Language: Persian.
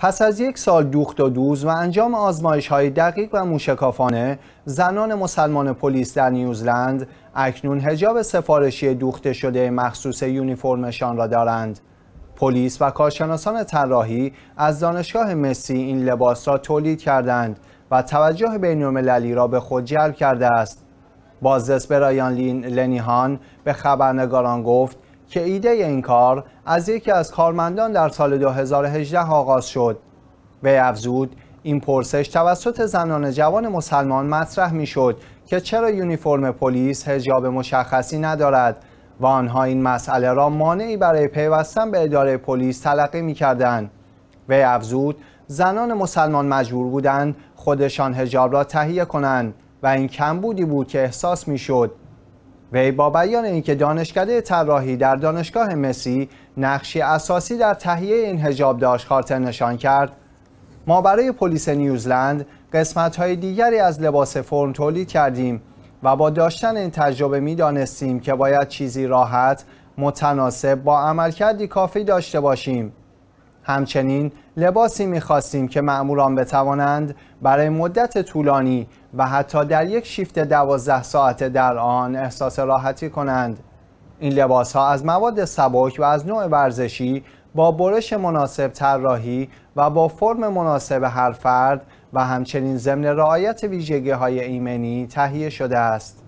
پس از یک سال دوخت و دوز و انجام آزمایش های دقیق و موشکافانه زنان مسلمان پلیس در نیوزلند اکنون هجاب سفارشی دوخته شده مخصوص یونیفرمشان را دارند. پلیس و کارشناسان طراحی از دانشگاه مسی این لباس را تولید کردند و توجه بینالمللی را به خود جلب کرده است. بازرس برایان لین لنیهان به خبرنگاران گفت که ایده این کار از یکی از کارمندان در سال 2018 آغاز شد وی افزود این پرسش توسط زنان جوان مسلمان مطرح میشد که چرا یونیفرم پلیس هجاب مشخصی ندارد و آنها این مسئله را مانعی برای پیوستن به اداره پلیس تلقی میکردند وی افزود زنان مسلمان مجبور بودند خودشان هجاب را تهیه کنند و این کمبودی بود که احساس میشد وی با بیان اینکه دانشکده طراحی در دانشگاه مسی نقشی اساسی در تهیه این هجاب داشت خاطر نشان کرد ما برای پلیس نیوزلند قسمت های دیگری از لباس فرم تولید کردیم و با داشتن این تجربه می دانستیم که باید چیزی راحت متناسب با عملکردی کافی داشته باشیم همچنین لباسی میخواستیم که معموران بتوانند برای مدت طولانی و حتی در یک شیفت دوازده ساعته در آن احساس راحتی کنند. این لباس ها از مواد سبک و از نوع ورزشی با برش مناسب طراحی و با فرم مناسب هر فرد و همچنین ضمن رعایت ویژگی های ایمنی تهیه شده است.